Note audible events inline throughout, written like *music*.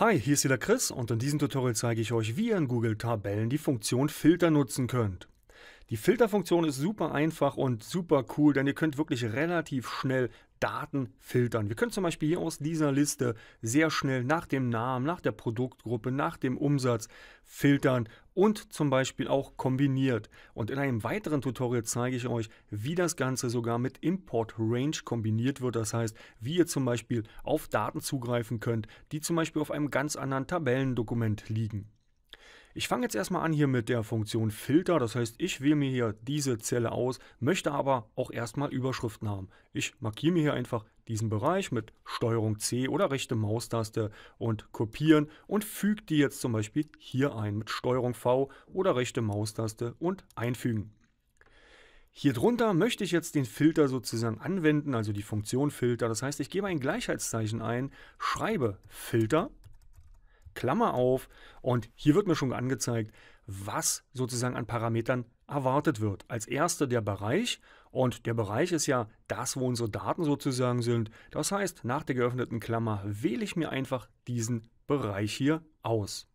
Hi, hier ist wieder Chris und in diesem Tutorial zeige ich euch, wie ihr in Google Tabellen die Funktion Filter nutzen könnt. Die Filterfunktion ist super einfach und super cool, denn ihr könnt wirklich relativ schnell Daten filtern. Wir können zum Beispiel hier aus dieser Liste sehr schnell nach dem Namen, nach der Produktgruppe, nach dem Umsatz filtern und zum Beispiel auch kombiniert. Und in einem weiteren Tutorial zeige ich euch, wie das Ganze sogar mit Import Range kombiniert wird. Das heißt, wie ihr zum Beispiel auf Daten zugreifen könnt, die zum Beispiel auf einem ganz anderen Tabellendokument liegen. Ich fange jetzt erstmal an hier mit der Funktion Filter, das heißt ich wähle mir hier diese Zelle aus, möchte aber auch erstmal Überschriften haben. Ich markiere mir hier einfach diesen Bereich mit STRG C oder rechte Maustaste und kopieren und füge die jetzt zum Beispiel hier ein mit STRG V oder rechte Maustaste und einfügen. Hier drunter möchte ich jetzt den Filter sozusagen anwenden, also die Funktion Filter. Das heißt, ich gebe ein Gleichheitszeichen ein, schreibe Filter Klammer auf. Und hier wird mir schon angezeigt, was sozusagen an Parametern erwartet wird. Als erster der Bereich. Und der Bereich ist ja das, wo unsere Daten sozusagen sind. Das heißt, nach der geöffneten Klammer wähle ich mir einfach diesen Bereich hier aus.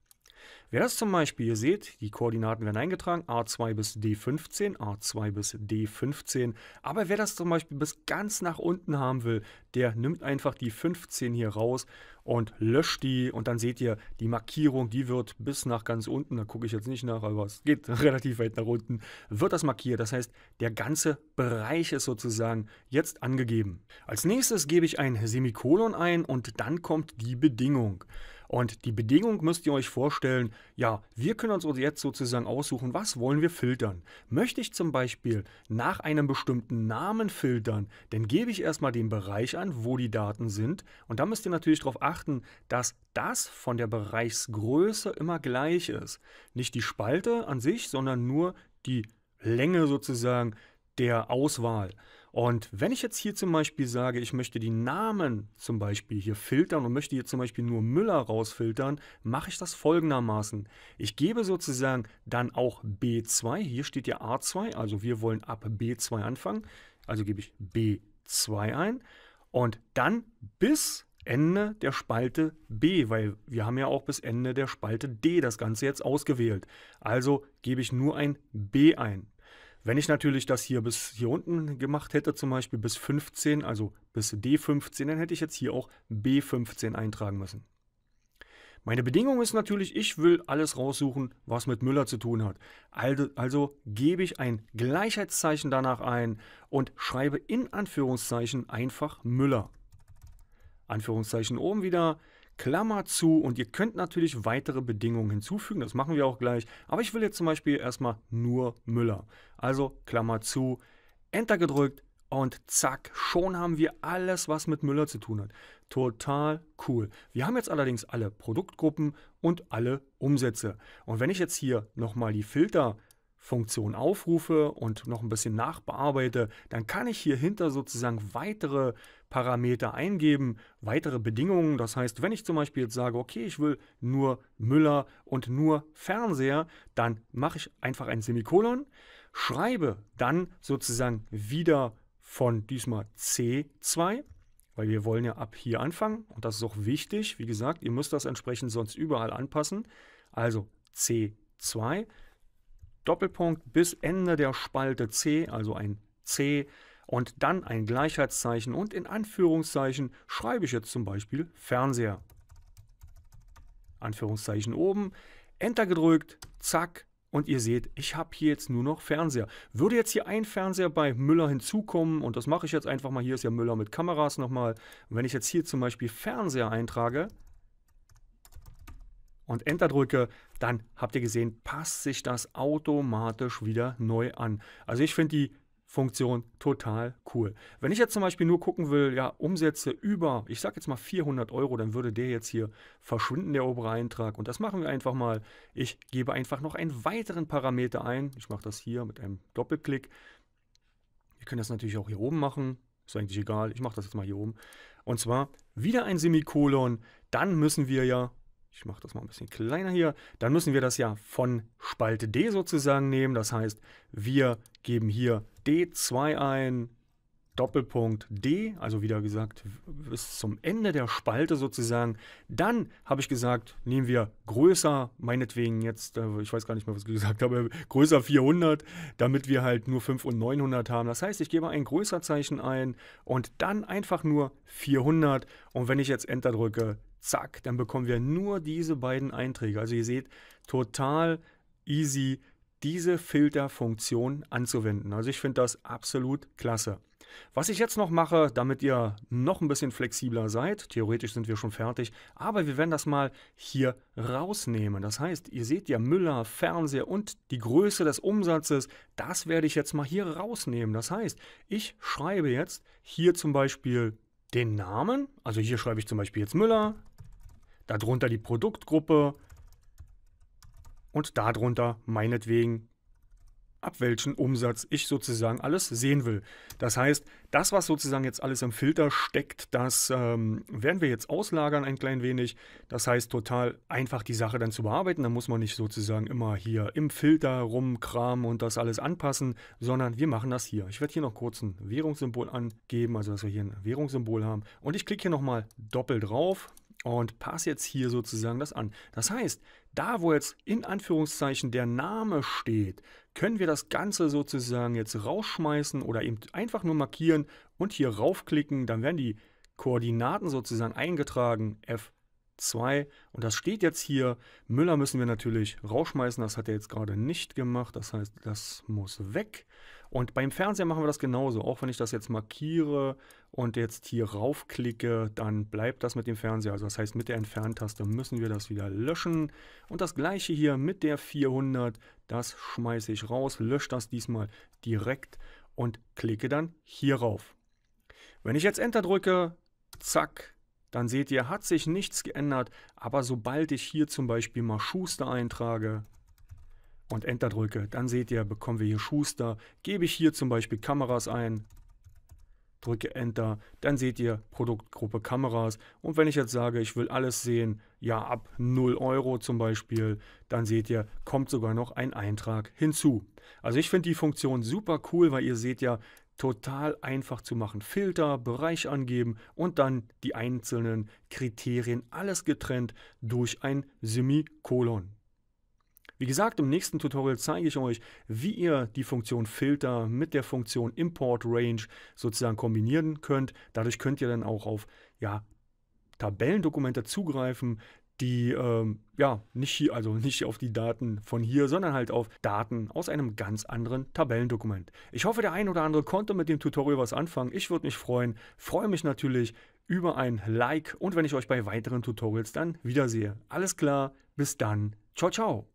Wer das zum Beispiel, ihr seht, die Koordinaten werden eingetragen, A2 bis D15, A2 bis D15. Aber wer das zum Beispiel bis ganz nach unten haben will, der nimmt einfach die 15 hier raus und löscht die. Und dann seht ihr, die Markierung, die wird bis nach ganz unten, da gucke ich jetzt nicht nach, aber es geht *laughs* relativ weit nach unten, wird das markiert. Das heißt, der ganze Bereich ist sozusagen jetzt angegeben. Als nächstes gebe ich ein Semikolon ein und dann kommt die Bedingung. Und die Bedingung müsst ihr euch vorstellen, ja, wir können uns jetzt sozusagen aussuchen, was wollen wir filtern. Möchte ich zum Beispiel nach einem bestimmten Namen filtern, dann gebe ich erstmal den Bereich an, wo die Daten sind. Und da müsst ihr natürlich darauf achten, dass das von der Bereichsgröße immer gleich ist. Nicht die Spalte an sich, sondern nur die Länge sozusagen der Auswahl. Und wenn ich jetzt hier zum Beispiel sage, ich möchte die Namen zum Beispiel hier filtern und möchte hier zum Beispiel nur Müller rausfiltern, mache ich das folgendermaßen. Ich gebe sozusagen dann auch B2, hier steht ja A2, also wir wollen ab B2 anfangen, also gebe ich B2 ein und dann bis Ende der Spalte B, weil wir haben ja auch bis Ende der Spalte D das Ganze jetzt ausgewählt. Also gebe ich nur ein B ein. Wenn ich natürlich das hier bis hier unten gemacht hätte, zum Beispiel bis 15, also bis D15, dann hätte ich jetzt hier auch B15 eintragen müssen. Meine Bedingung ist natürlich, ich will alles raussuchen, was mit Müller zu tun hat. Also, also gebe ich ein Gleichheitszeichen danach ein und schreibe in Anführungszeichen einfach Müller. Anführungszeichen oben wieder, Klammer zu und ihr könnt natürlich weitere Bedingungen hinzufügen, das machen wir auch gleich, aber ich will jetzt zum Beispiel erstmal nur Müller. Also Klammer zu, Enter gedrückt und zack, schon haben wir alles, was mit Müller zu tun hat. Total cool. Wir haben jetzt allerdings alle Produktgruppen und alle Umsätze. Und wenn ich jetzt hier nochmal die Filter Funktion aufrufe und noch ein bisschen nachbearbeite, dann kann ich hier hinter sozusagen weitere Parameter eingeben, weitere Bedingungen. Das heißt, wenn ich zum Beispiel jetzt sage, okay, ich will nur Müller und nur Fernseher, dann mache ich einfach ein Semikolon, schreibe dann sozusagen wieder von diesmal C2, weil wir wollen ja ab hier anfangen und das ist auch wichtig. Wie gesagt, ihr müsst das entsprechend sonst überall anpassen. Also C2, Doppelpunkt bis Ende der Spalte C, also ein C, und dann ein Gleichheitszeichen und in Anführungszeichen schreibe ich jetzt zum Beispiel Fernseher. Anführungszeichen oben, Enter gedrückt, zack, und ihr seht, ich habe hier jetzt nur noch Fernseher. Würde jetzt hier ein Fernseher bei Müller hinzukommen, und das mache ich jetzt einfach mal, hier ist ja Müller mit Kameras nochmal, und wenn ich jetzt hier zum Beispiel Fernseher eintrage, und Enter drücke, dann habt ihr gesehen, passt sich das automatisch wieder neu an. Also ich finde die Funktion total cool. Wenn ich jetzt zum Beispiel nur gucken will, ja, Umsätze über, ich sag jetzt mal 400 Euro, dann würde der jetzt hier verschwinden, der obere Eintrag. Und das machen wir einfach mal. Ich gebe einfach noch einen weiteren Parameter ein. Ich mache das hier mit einem Doppelklick. Ihr könnt das natürlich auch hier oben machen. Ist eigentlich egal. Ich mache das jetzt mal hier oben. Und zwar wieder ein Semikolon. Dann müssen wir ja ich mache das mal ein bisschen kleiner hier. Dann müssen wir das ja von Spalte D sozusagen nehmen. Das heißt, wir geben hier D2 ein, Doppelpunkt D, also wieder gesagt bis zum Ende der Spalte sozusagen. Dann habe ich gesagt, nehmen wir größer, meinetwegen jetzt, äh, ich weiß gar nicht mehr, was ich gesagt habe, *laughs* größer 400, damit wir halt nur 5 und 900 haben. Das heißt, ich gebe ein größer Zeichen ein und dann einfach nur 400 und wenn ich jetzt Enter drücke, zack, dann bekommen wir nur diese beiden Einträge. Also ihr seht, total easy diese Filterfunktion anzuwenden. Also ich finde das absolut klasse. Was ich jetzt noch mache, damit ihr noch ein bisschen flexibler seid, theoretisch sind wir schon fertig, aber wir werden das mal hier rausnehmen. Das heißt, ihr seht ja Müller, Fernseher und die Größe des Umsatzes, das werde ich jetzt mal hier rausnehmen. Das heißt, ich schreibe jetzt hier zum Beispiel den Namen, also hier schreibe ich zum Beispiel jetzt Müller, darunter die Produktgruppe und darunter meinetwegen ab welchem Umsatz ich sozusagen alles sehen will. Das heißt, das, was sozusagen jetzt alles im Filter steckt, das ähm, werden wir jetzt auslagern ein klein wenig. Das heißt, total einfach die Sache dann zu bearbeiten. Da muss man nicht sozusagen immer hier im Filter rumkramen und das alles anpassen, sondern wir machen das hier. Ich werde hier noch kurz ein Währungssymbol angeben, also dass wir hier ein Währungssymbol haben. Und ich klicke hier nochmal doppelt drauf und passe jetzt hier sozusagen das an. Das heißt, da wo jetzt in Anführungszeichen der Name steht, können wir das Ganze sozusagen jetzt rausschmeißen oder eben einfach nur markieren und hier raufklicken, dann werden die Koordinaten sozusagen eingetragen, f 2. Und das steht jetzt hier. Müller müssen wir natürlich rausschmeißen. Das hat er jetzt gerade nicht gemacht. Das heißt, das muss weg. Und beim Fernseher machen wir das genauso. Auch wenn ich das jetzt markiere und jetzt hier raufklicke, dann bleibt das mit dem Fernseher. Also das heißt, mit der Entferntaste müssen wir das wieder löschen. Und das gleiche hier mit der 400. Das schmeiße ich raus, lösche das diesmal direkt und klicke dann hier rauf. Wenn ich jetzt Enter drücke, zack, dann seht ihr, hat sich nichts geändert, aber sobald ich hier zum Beispiel mal Schuster eintrage und Enter drücke, dann seht ihr, bekommen wir hier Schuster, gebe ich hier zum Beispiel Kameras ein, drücke Enter, dann seht ihr Produktgruppe Kameras und wenn ich jetzt sage, ich will alles sehen, ja ab 0 Euro zum Beispiel, dann seht ihr, kommt sogar noch ein Eintrag hinzu. Also ich finde die Funktion super cool, weil ihr seht ja, total einfach zu machen. Filter, Bereich angeben und dann die einzelnen Kriterien, alles getrennt durch ein Semikolon. Wie gesagt, im nächsten Tutorial zeige ich euch, wie ihr die Funktion Filter mit der Funktion Import Range sozusagen kombinieren könnt. Dadurch könnt ihr dann auch auf ja, Tabellendokumente zugreifen, die ähm, ja nicht hier, also nicht auf die Daten von hier, sondern halt auf Daten aus einem ganz anderen Tabellendokument. Ich hoffe, der ein oder andere konnte mit dem Tutorial was anfangen. Ich würde mich freuen. Freue mich natürlich über ein Like und wenn ich euch bei weiteren Tutorials dann wiedersehe. Alles klar, bis dann. Ciao, ciao.